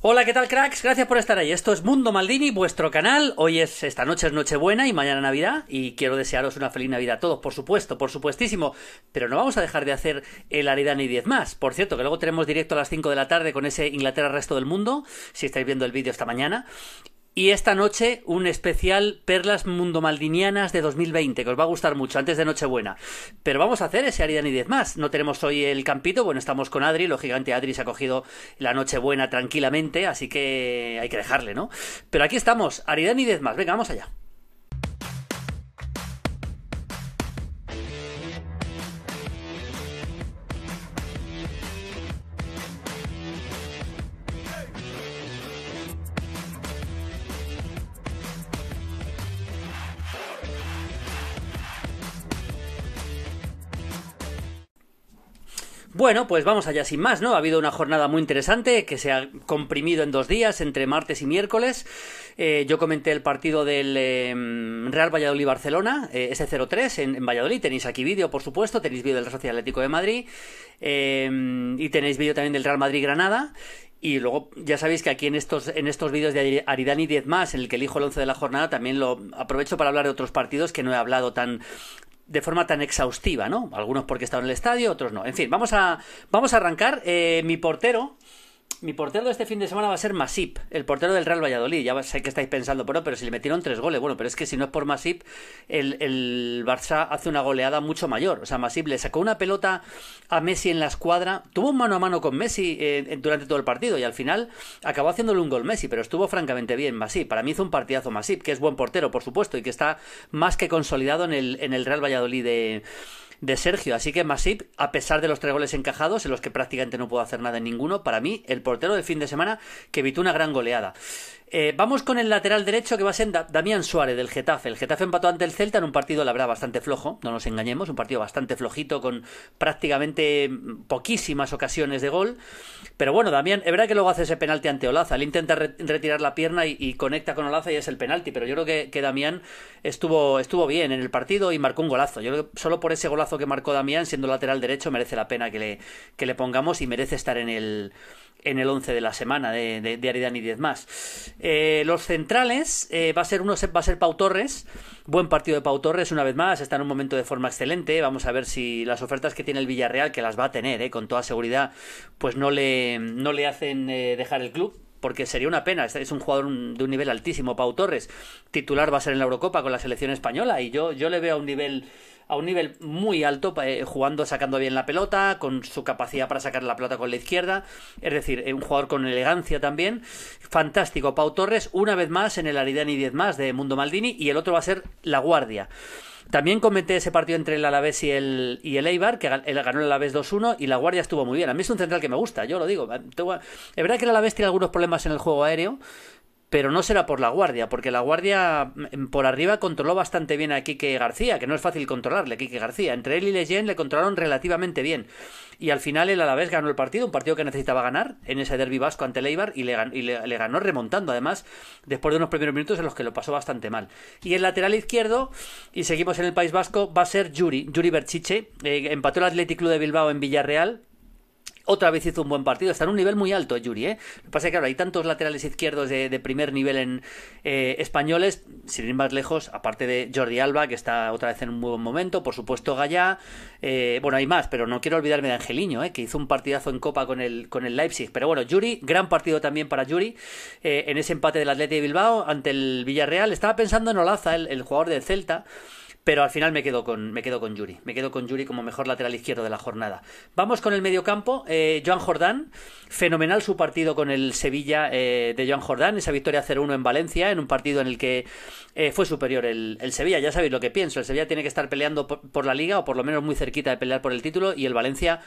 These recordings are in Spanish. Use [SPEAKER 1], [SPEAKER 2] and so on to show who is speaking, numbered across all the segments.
[SPEAKER 1] Hola, ¿qué tal cracks? Gracias por estar ahí. Esto es Mundo Maldini, vuestro canal. Hoy es, esta noche es Nochebuena y mañana Navidad. Y quiero desearos una feliz Navidad a todos, por supuesto, por supuestísimo. Pero no vamos a dejar de hacer el Aridani ni 10 más. Por cierto, que luego tenemos directo a las 5 de la tarde con ese Inglaterra Resto del Mundo, si estáis viendo el vídeo esta mañana. Y esta noche un especial Perlas Mundomaldinianas de 2020, que os va a gustar mucho, antes de Nochebuena. Pero vamos a hacer ese Aridan y 10 más. No tenemos hoy el campito, bueno, estamos con Adri, lo gigante Adri se ha cogido la Nochebuena tranquilamente, así que hay que dejarle, ¿no? Pero aquí estamos, Aridan y 10 más, venga, vamos allá. Bueno, pues vamos allá sin más, ¿no? Ha habido una jornada muy interesante que se ha comprimido en dos días, entre martes y miércoles. Eh, yo comenté el partido del em, Real Valladolid-Barcelona, eh, ese S03 en, Valladolid. Tenéis aquí vídeo, por supuesto. Tenéis vídeo del Sociedad Atlético de Madrid. Em, y tenéis vídeo también del Real Madrid-Granada. Y luego, ya sabéis que aquí en estos, en estos vídeos de Aridani 10 más, en el que elijo el 11 de la jornada, también lo aprovecho para hablar de otros partidos que no he hablado tan, de forma tan exhaustiva, ¿no? Algunos porque estaban en el estadio, otros no. En fin, vamos a, vamos a arrancar. Eh, mi portero, mi portero de este fin de semana va a ser Masip, el portero del Real Valladolid. Ya sé que estáis pensando, pero pero si le metieron tres goles, bueno, pero es que si no es por Masip, el, Barça hace una goleada mucho mayor. O sea, Masip le sacó una pelota a Messi en la escuadra, tuvo un mano a mano con Messi eh, durante todo el partido y al final acabó haciéndole un gol Messi, pero estuvo francamente bien Masip. Para mí hizo un partidazo Masip, que es buen portero, por supuesto, y que está más que consolidado en el, en el Real Valladolid de de Sergio. Así que Masip, a pesar de los tres goles encajados, en los que prácticamente no puedo hacer nada en ninguno, para mí, el portero del fin de semana que evitó una gran goleada. Eh, vamos con el lateral derecho que va a ser Damián Suárez del Getafe. El Getafe empató ante el Celta en un partido, la verdad, bastante flojo, no nos engañemos, un partido bastante flojito con prácticamente mm, poquísimas ocasiones de gol. Pero bueno, Damián, es verdad que luego hace ese penalti ante Olaza. Él intenta retirar la pierna y, conecta con Olaza y es el penalti. Pero yo creo que, Damián estuvo, estuvo bien en el partido y marcó un golazo. Yo creo que solo por ese golazo que marcó Damián, siendo lateral derecho, merece la pena que le, que le pongamos y merece estar en el en el 11 de la semana de, de, de Aridani 10 más. Eh, los centrales eh, va a ser uno va a ser Pau Torres. Buen partido de Pau Torres, una vez más, está en un momento de forma excelente. Vamos a ver si las ofertas que tiene el Villarreal, que las va a tener, eh, con toda seguridad, pues no no le hacen dejar el club porque sería una pena. Es un jugador de un nivel altísimo, Pau Torres. Titular va a ser en la Eurocopa con la selección española y yo, yo le veo a un nivel a un nivel muy alto, eh, jugando, sacando bien la pelota, con su capacidad para sacar la pelota con la izquierda. Es decir, eh, un jugador con elegancia también. Fantástico, Pau Torres, una vez más en el Aridani 10 más de Mundo Maldini y el otro va a ser La Guardia. También comenté ese partido entre el Alavés y el, y el Eibar, que el, ganó el Alavés 2-1 y la guardia estuvo muy bien. A mí es un central que me gusta, yo lo digo. Es verdad que el Alavés tiene algunos problemas en el juego aéreo, pero no será por la guardia, porque la guardia mm, por arriba controló bastante bien a Quique García, que no es fácil controlarle, Quique García. Entre él y Lejean le controlaron relativamente bien. Y al final el Alavés ganó el partido, un partido que necesitaba ganar en ese Derby vasco ante Leibar, y, le, y le, ganó remontando además, después de unos primeros minutos en los que lo pasó bastante mal. Y el lateral izquierdo, y seguimos en el País Vasco, va a ser Yuri, Yuri Berchiche, eh, empató el Athletic Club de Bilbao en Villarreal, otra vez hizo un buen partido. Está en un nivel muy alto, Yuri. ¿eh? Lo que pasa es que ahora hay tantos laterales izquierdos de, primer nivel en eh, españoles, sin ir más lejos, aparte de Jordi Alba, que está otra vez en un buen momento, por supuesto Gallá. Eh, bueno, hay más, pero no quiero olvidarme de Angeliño, eh, que hizo un partidazo en Copa con el, con el Leipzig. Pero bueno, Yuri, gran partido también para Yuri eh, en ese empate del Atleti de Bilbao ante el Villarreal. Estaba pensando en Olaza, el, el jugador del Celta. Pero al final me quedo con, me quedo con Yuri. Me quedo con Yuri como mejor lateral izquierdo de la jornada. Vamos con el mediocampo. Eh, Joan Jordán, fenomenal su partido con el Sevilla eh, de Joan Jordán. Esa victoria 0-1 en Valencia, en un partido en el que eh, fue superior el, Sevilla. Ya sabéis lo que pienso. El Sevilla tiene que estar peleando por la liga o por lo menos muy cerquita de pelear por el título y el Valencia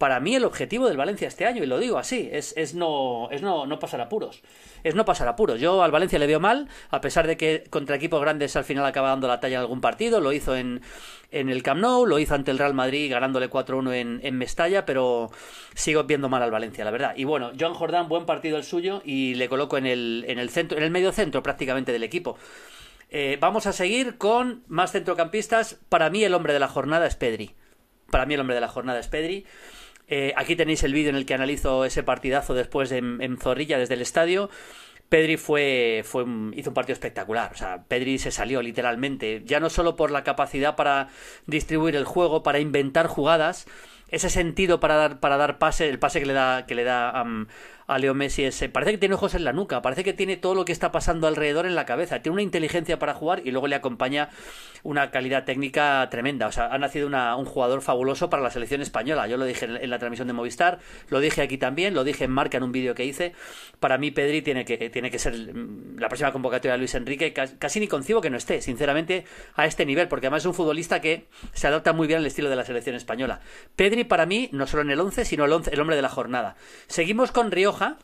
[SPEAKER 1] para mí el objetivo del Valencia este año, y lo digo así, es, no, es no, pasar apuros. Es no pasar apuros. Yo al Valencia le veo mal, a pesar de que contra equipos grandes al final acaba dando la talla en algún partido, lo hizo en, el Camp Nou, lo hizo ante el Real Madrid ganándole 4-1 en, Mestalla, pero sigo viendo mal al Valencia, la verdad. Y bueno, Joan Jordán, buen partido el suyo, y le coloco en el, centro, en el medio centro prácticamente del equipo. Eh, vamos a seguir con más centrocampistas. Para mí el hombre de la jornada es Pedri. Para mí el hombre de la jornada es Pedri. Eh, aquí tenéis el vídeo en el que analizo ese partidazo después en, Zorrilla desde el estadio. Pedri fue, fue, hizo un partido espectacular. O sea, Pedri se salió literalmente. Ya no solo por la capacidad para distribuir el juego, para inventar jugadas, ese sentido para dar, para dar pase, el pase que le da, que le da a Leo Messi parece que tiene ojos en la nuca, parece que tiene todo lo que está pasando alrededor en la cabeza, tiene una inteligencia para jugar y luego le acompaña una calidad técnica tremenda, o sea, ha nacido un jugador fabuloso para la selección española, yo lo dije en, la transmisión de Movistar, lo dije aquí también, lo dije en Marca en un vídeo que hice, para mí Pedri tiene que, tiene que ser mm, la próxima convocatoria de Luis Enrique, casi, casi ni concibo que no esté, sinceramente, a este nivel, porque además es un futbolista que se adapta muy bien al estilo de la selección española. Pedri para mí, no solo en el 11, sino el, hombre de la jornada. Seguimos con Rioja,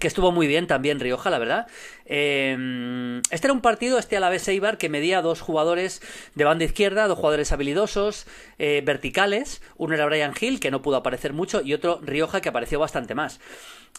[SPEAKER 1] que estuvo muy bien también Rioja, la verdad. Eh, este era un partido, este a la vez Eibar, que medía dos jugadores de banda izquierda, dos jugadores habilidosos, eh, verticales. Uno era Brian Hill, que no pudo aparecer mucho, y otro Rioja, que apareció bastante más.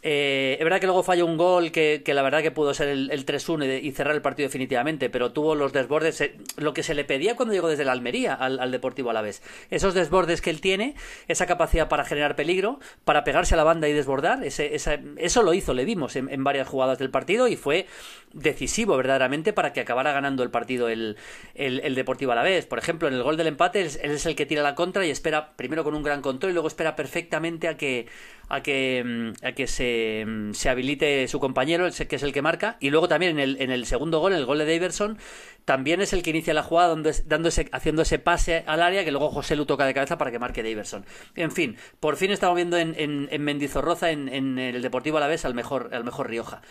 [SPEAKER 1] Eh, es verdad que luego falló un gol que, la verdad que pudo ser el, 3-1 y, cerrar el partido definitivamente, pero tuvo los desbordes, lo que se le pedía cuando llegó desde la Almería al, Deportivo Alavés. Esos desbordes que él tiene, esa capacidad para generar peligro, para pegarse a la banda y desbordar, eso lo hizo, le vimos en, varias jugadas del partido y fue decisivo verdaderamente para que acabara ganando el partido el, Deportivo Alavés. Por ejemplo, en el gol del empate, él, es el que tira la contra y espera primero con un gran control y luego espera perfectamente a que, a que, mm, a que se eh, se habilite su compañero, que es el que marca. Y luego también en el, segundo gol, el gol de Daverson, también es el que inicia la jugada dando, haciendo ese pase al área que luego José Lu toca de cabeza para que marque Davidson En fin, por fin estamos viendo en, en, Mendizorroza, en, en el Deportivo Alavés, al mejor, al mejor Rioja.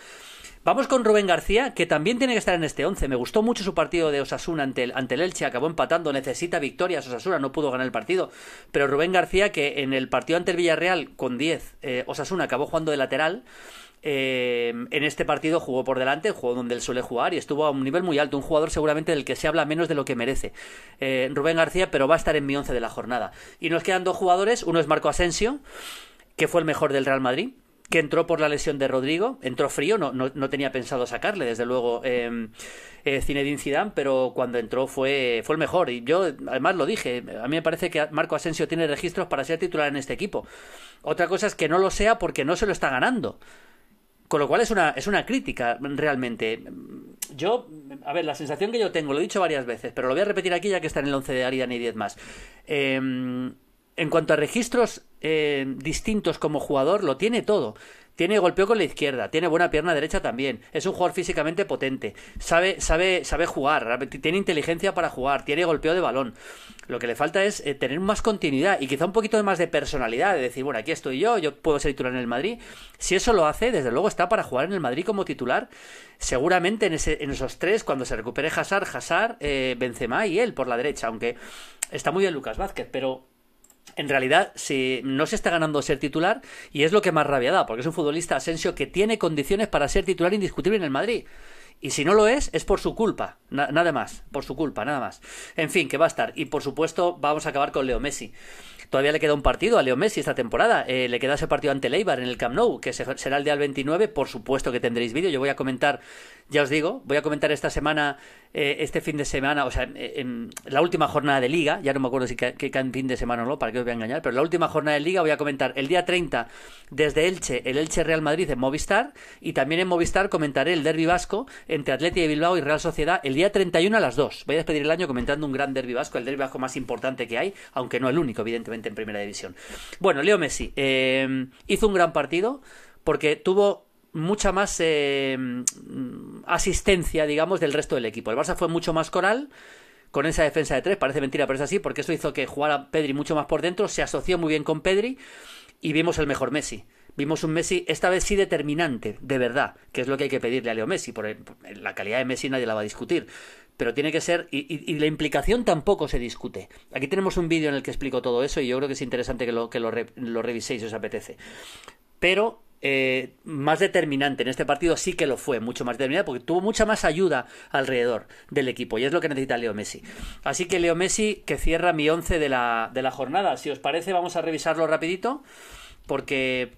[SPEAKER 1] Vamos con Rubén García, que también tiene que estar en este 11. Me gustó mucho su partido de Osasuna ante el, ante Elche, acabó empatando, necesita victorias Osasuna, no pudo ganar el partido. Pero Rubén García, que en el partido ante el Villarreal con 10, eh, Osasuna acabó jugando de lateral. Eh, en este partido jugó por delante, jugó donde él suele jugar y estuvo a un nivel muy alto, un jugador seguramente del que se habla menos de lo que merece. Eh, Rubén García, pero va a estar en mi once de la jornada. Y nos quedan dos jugadores, uno es Marco Asensio, que fue el mejor del Real Madrid, que entró por la lesión de Rodrigo. Entró frío, no, no, tenía pensado sacarle, desde luego, em, eh, Zinedine pero cuando entró fue, fue el mejor. Y yo, además, lo dije. A mí me parece que Marco Asensio tiene registros para ser titular en este equipo. Otra cosa es que no lo sea porque no se lo está ganando. Con lo cual es una, es una crítica, realmente. Yo, a ver, la sensación que yo tengo, lo he dicho varias veces, pero lo voy a repetir aquí ya que está en el 11 de Aridan y 10 más. Em, en cuanto a registros, eh, distintos como jugador, lo tiene todo. Tiene golpeo con la izquierda, tiene buena pierna derecha también. Es un jugador físicamente potente. Sabe, sabe, sabe jugar, tiene inteligencia para jugar, tiene golpeo de balón. Lo que le falta es eh, tener más continuidad y quizá un poquito más de personalidad, de decir, bueno, aquí estoy yo, yo puedo ser titular en el Madrid. Si eso lo hace, desde luego está para jugar en el Madrid como titular. Seguramente en, esos tres, cuando se recupere Hazard, Hazard, eh, Benzema y él por la derecha, aunque está muy bien Lucas Vázquez, pero en realidad si no se está ganando ser titular y es lo que más rabia da, porque es un futbolista Asensio que tiene condiciones para ser titular indiscutible en el Madrid. Y si no lo es, es por su culpa, nada más, por su culpa, nada más. En fin, que va a estar. Y por supuesto, vamos a acabar con Leo Messi. Todavía le queda un partido a Leo Messi esta temporada. Eh, le queda ese partido ante Leibar en el Camp Nou, que será el día 29. Por supuesto que tendréis vídeo. Yo voy a comentar, ya os digo, voy a comentar esta semana eh, este fin de semana, o sea, eh, en, la última jornada de liga, ya no me acuerdo si cae en fin de semana o no, para que os voy a engañar, pero la última jornada de liga voy a comentar el día 30 desde Elche, el Elche Real Madrid en Movistar, y también en Movistar comentaré el derby vasco entre Atleti de Bilbao y Real Sociedad el día 31 a las 2. Voy a despedir el año comentando un gran derbi vasco, el derby vasco más importante que hay, aunque no el único, evidentemente, en primera división. Bueno, Leo Messi eh, hizo un gran partido porque tuvo mucha más eh, mm, asistencia, digamos, del resto del equipo. El Barça fue mucho más coral con esa defensa de tres, parece mentira, pero es así, porque eso hizo que jugara Pedri mucho más por dentro, se asoció muy bien con Pedri y vimos el mejor Messi. Vimos un Messi, esta vez sí determinante, de verdad, que es lo que hay que pedirle a Leo Messi, por la calidad de Messi nadie la va a discutir, pero tiene que ser, y, la implicación tampoco se discute. Aquí tenemos un vídeo en el que explico todo eso y yo creo que es interesante que lo, lo reviséis si os apetece. Pero eh, más determinante en este partido sí que lo fue, mucho más determinante, porque tuvo mucha más ayuda alrededor del equipo y es lo que necesita Leo Messi. Así que Leo Messi que cierra mi 11 de la, de la jornada. Si os parece, vamos a revisarlo rapidito porque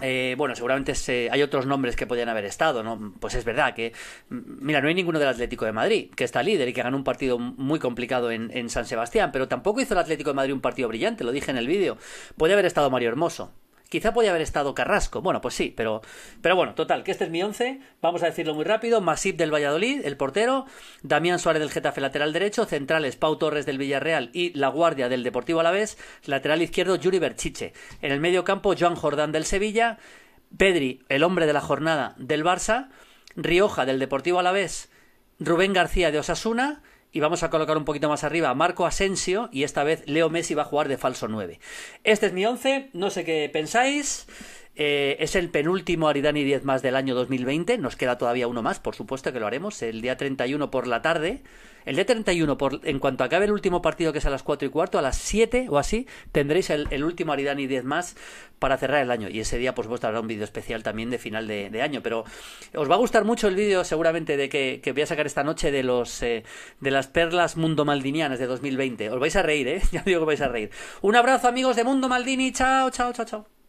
[SPEAKER 1] eh, bueno, seguramente hay otros nombres que podían haber estado, ¿no? Pues es verdad que, mm, mira, no hay ninguno del Atlético de Madrid, que está líder y que ganó un partido muy complicado en, en San Sebastián, pero tampoco hizo el Atlético de Madrid un partido brillante, lo dije en el vídeo. Puede haber estado Mario Hermoso, Quizá podía haber estado Carrasco. Bueno, pues sí, pero, pero bueno, total, que este es mi once. Vamos a decirlo muy rápido. Masip del Valladolid, el portero. Damián Suárez del Getafe, lateral derecho. Centrales, Pau Torres del Villarreal y La Guardia del Deportivo Alavés. Lateral izquierdo, Yuri Berchiche. En el medio campo, Joan Jordán del Sevilla. Pedri, el hombre de la jornada del Barça. Rioja del Deportivo Alavés. Rubén García de Osasuna y vamos a colocar un poquito más arriba a Marco Asensio y esta vez Leo Messi va a jugar de falso 9. Este es mi 11, no sé qué pensáis. Eh, es el penúltimo Aridani 10 más del año 2020. Nos queda todavía uno más, por supuesto que lo haremos. El día 31 por la tarde. El día 31, por, en cuanto acabe el último partido, que es a las 4 y cuarto, a las 7 o así, tendréis el, último Aridani 10 más para cerrar el año. Y ese día, pues, vos habrá un vídeo especial también de final de, año. Pero os va a gustar mucho el vídeo, seguramente, de que, voy a sacar esta noche de los eh, de las perlas mundo maldinianas de 2020. Os vais a reír, ¿eh? Ya digo que vais a reír. Un abrazo, amigos de Mundo Maldini. Chao, chao, chao, chao.